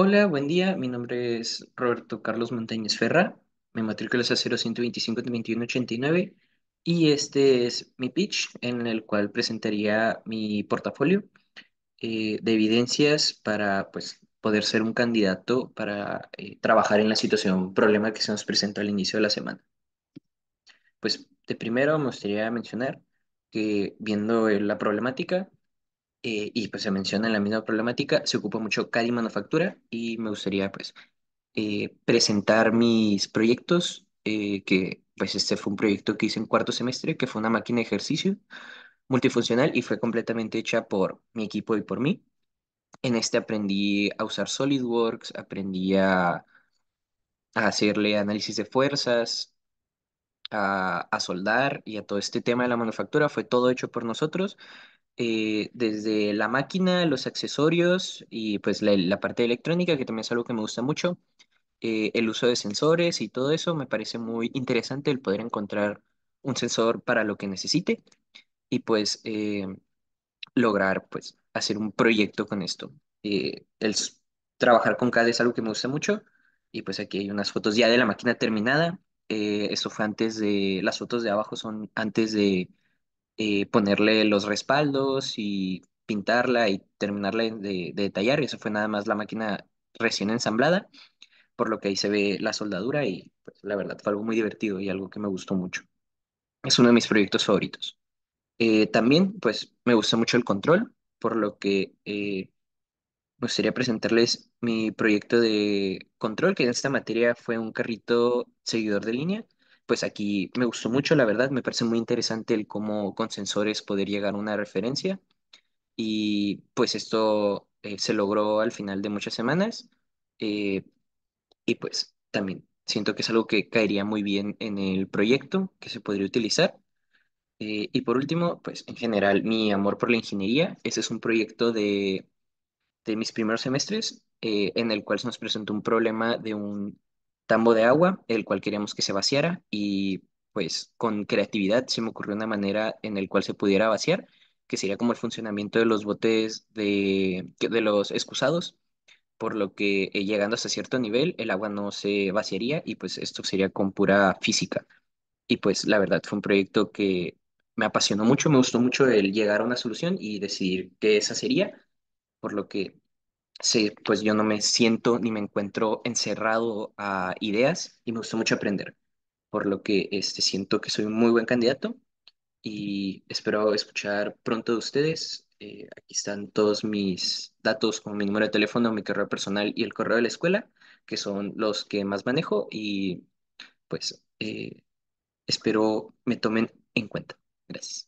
Hola, buen día. Mi nombre es Roberto Carlos Montañez Ferra. Mi matrícula es a 0125 2189 y este es mi pitch en el cual presentaría mi portafolio eh, de evidencias para pues, poder ser un candidato para eh, trabajar en la situación, problema que se nos presentó al inicio de la semana. Pues de primero me gustaría mencionar que viendo eh, la problemática, eh, y pues se menciona la misma problemática, se ocupa mucho cali y manufactura y me gustaría pues eh, presentar mis proyectos, eh, que pues este fue un proyecto que hice en cuarto semestre, que fue una máquina de ejercicio multifuncional y fue completamente hecha por mi equipo y por mí. En este aprendí a usar SolidWorks, aprendí a hacerle análisis de fuerzas, a, soldar y a todo este tema de la manufactura. Fue todo hecho por nosotros. Eh, desde la máquina, los accesorios y pues la, parte electrónica, que también es algo que me gusta mucho, eh, el uso de sensores y todo eso, me parece muy interesante el poder encontrar un sensor para lo que necesite y pues eh, lograr pues hacer un proyecto con esto. el trabajar con CAD es algo que me gusta mucho y pues aquí hay unas fotos ya de la máquina terminada eh, eso fue antes de, las fotos de abajo son antes de eh, ponerle los respaldos y pintarla y terminarla de, tallar Y Eso fue nada más la máquina recién ensamblada, por lo que ahí se ve la soldadura y pues, la verdad fue algo muy divertido y algo que me gustó mucho. Es uno de mis proyectos favoritos. Eh, también pues me gusta mucho el control, por lo que me gustaría presentarles mi proyecto de control, que en esta materia fue un carrito seguidor de línea. Pues aquí me gustó mucho, la verdad, me parece muy interesante el cómo con sensores poder llegar a una referencia. Y pues esto eh, se logró al final de muchas semanas. Eh, y pues también siento que es algo que caería muy bien en el proyecto, que se podría utilizar. Eh, y por último, pues en general, mi amor por la ingeniería. Ese es un proyecto de de este, mis primeros semestres, eh, en el cual se nos presentó un problema de un tambo de agua, el cual queríamos que se vaciara y pues con creatividad se me ocurrió una manera en el cual se pudiera vaciar, que sería como el funcionamiento de los botes de, los excusados, por lo que eh, llegando hasta cierto nivel el agua no se vaciaría y pues esto sería con pura física. Y pues la verdad fue un proyecto que me apasionó mucho, me gustó mucho el llegar a una solución y decidir que esa sería por lo que sé, pues yo no me siento ni me encuentro encerrado a ideas y me gusta mucho aprender, por lo que este, siento que soy un muy buen candidato y espero escuchar pronto de ustedes. Eh, aquí están todos mis datos como mi número de teléfono, mi correo personal y el correo de la escuela, que son los que más manejo y pues eh, espero me tomen en cuenta. Gracias.